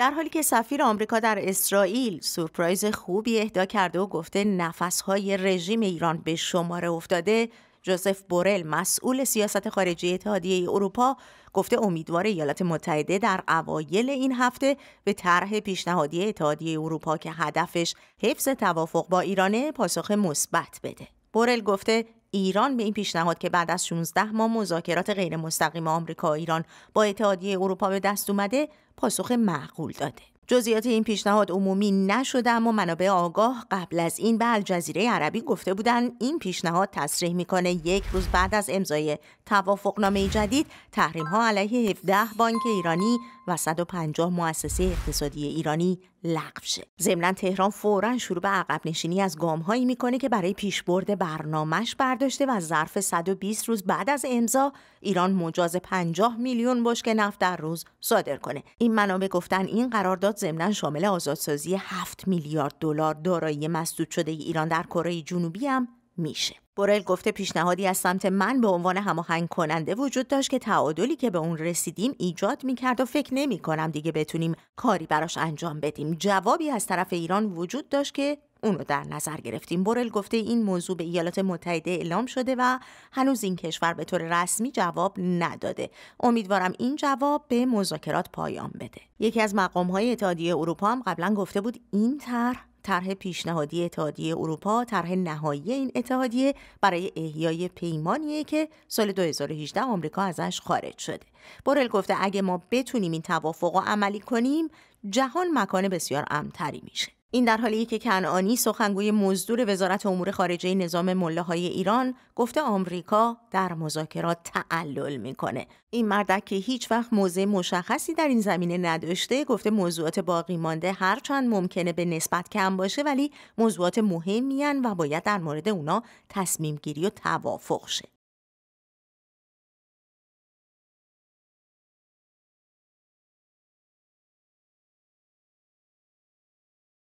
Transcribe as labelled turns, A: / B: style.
A: در حالی که سفیر آمریکا در اسرائیل سورپرایز خوبی اهدا کرده و گفته نفسهای رژیم ایران به شماره افتاده جوزف بورل مسئول سیاست خارجی اتحادیه اروپا گفته امیدوار ایالات متحده در اوایل این هفته به طرح پیشنهادی اتحادیه اروپا که هدفش حفظ توافق با ایرانه پاسخ مثبت بده. بورل گفته ایران به این پیشنهاد که بعد از 16 ماه مذاکرات غیر مستقیم آمریکا و ایران با اتحادیه اروپا به دست اومده پاسخ معقول داده جزئیات این پیشنهاد عمومی نشده اما منابع آگاه قبل از این به الجزیره عربی گفته بودند این پیشنهاد تصریح میکنه یک روز بعد از امضای توافقنامه جدید تحریم ها علیه 17 بانک ایرانی و 150 مؤسسه اقتصادی ایرانی لغو شه ضمنا تهران فورا شروع به عقب نشینی از گام هایی میکنه که برای پیشبرد برنامهش برداشته و ظرف 120 روز بعد از امضا ایران مجاز 50 میلیون که نفت در روز صادر کنه این منابع گفتن این قرارداد ضمنا شامل آزادسازی 7 میلیارد دلار دارایی مسدود شده ایران در کره جنوبی هم میشه. بورل گفته پیشنهادی از سمت من به عنوان هماهنگ کننده وجود داشت که تعادلی که به اون رسیدیم ایجاد میکرد و فکر نمی کنم دیگه بتونیم کاری براش انجام بدیم. جوابی از طرف ایران وجود داشت که اونو در نظر گرفتیم بورل گفته این موضوع به ایالات متحده اعلام شده و هنوز این کشور به طور رسمی جواب نداده امیدوارم این جواب به مذاکرات پایان بده یکی از مقامهای اتحادیه اروپا هم قبلا گفته بود این طرح طرح پیشنهادی اتحادیه اروپا طرح نهایی این اتحادیه برای احیای پیمانیه که سال 2018 آمریکا ازش خارج شده بورل گفته اگه ما بتونیم این توافق رو عملی کنیم جهان مکان بسیار امتری میشه این در حالی که کنعانی سخنگوی مزدور وزارت امور خارجه نظام ملاهای ایران گفته آمریکا در مذاکرات تعلل میکنه این مردک که هیچ وقت موضع مشخصی در این زمینه نداشته گفته موضوعات باقی مانده هرچند ممکنه به نسبت کم باشه ولی موضوعات مهمیان و باید در مورد اونا تصمیم گیری و توافق شه